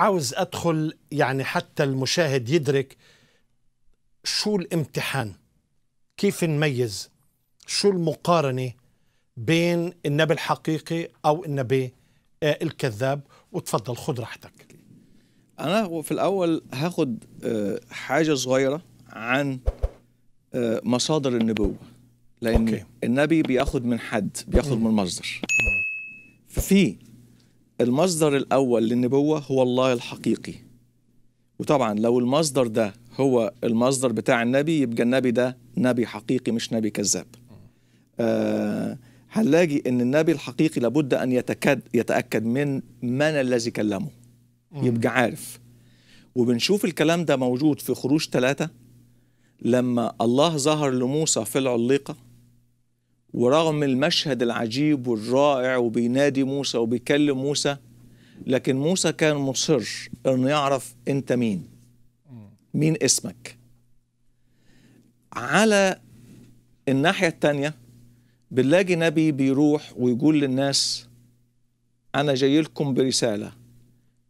عاوز ادخل يعني حتى المشاهد يدرك شو الامتحان كيف نميز شو المقارنه بين النبي الحقيقي او النبي آه، الكذاب وتفضل خد راحتك انا في الاول هاخد آه، حاجه صغيره عن آه، مصادر النبوه لان أوكي. النبي بياخد من حد بياخد من مصدر في المصدر الأول للنبوة هو الله الحقيقي وطبعا لو المصدر ده هو المصدر بتاع النبي يبقى النبي ده نبي حقيقي مش نبي كذاب آه هنلاقي ان النبي الحقيقي لابد ان يتكد يتاكد من من الذي كلمه يبقى عارف وبنشوف الكلام ده موجود في خروج ثلاثة لما الله ظهر لموسى في العليقه ورغم المشهد العجيب والرائع وبينادي موسى وبيكلم موسى لكن موسى كان مصر انه يعرف انت مين مين اسمك على الناحية الثانية بنلاقي نبي بيروح ويقول للناس أنا جاي لكم برسالة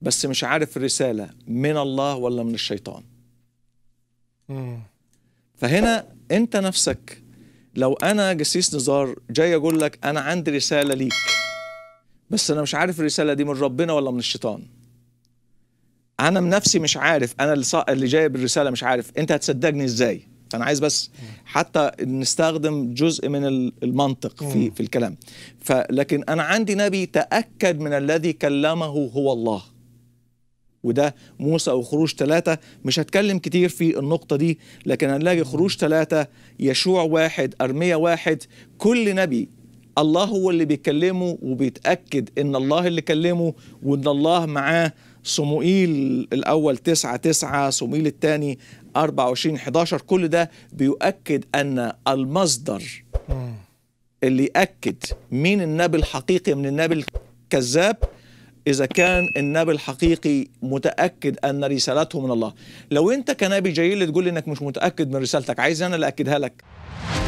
بس مش عارف الرسالة من الله ولا من الشيطان مم. فهنا أنت نفسك لو انا جسيس نزار جاي اقول لك انا عندي رساله ليك بس انا مش عارف الرساله دي من ربنا ولا من الشيطان انا من نفسي مش عارف انا اللي جاي بالرساله مش عارف انت هتصدقني ازاي فانا عايز بس حتى نستخدم جزء من المنطق في في الكلام فلكن انا عندي نبي تاكد من الذي كلمه هو الله وده موسى او خروج ثلاثة مش هتكلم كتير في النقطة دي لكن هنلاقي خروج ثلاثة يشوع واحد أرمية واحد كل نبي الله هو اللي بيكلمه وبيتأكد إن الله اللي كلمه وإن الله معاه صموئيل الأول تسعة تسعة صموئيل الثاني 24 11 كل ده بيؤكد أن المصدر اللي يأكد مين النبي الحقيقي من النبي الكذاب إذا كان النبي الحقيقي متأكد أن رسالته من الله لو أنت كنبي جاي لي تقول لي أنك مش متأكد من رسالتك عايز أنا اللي لك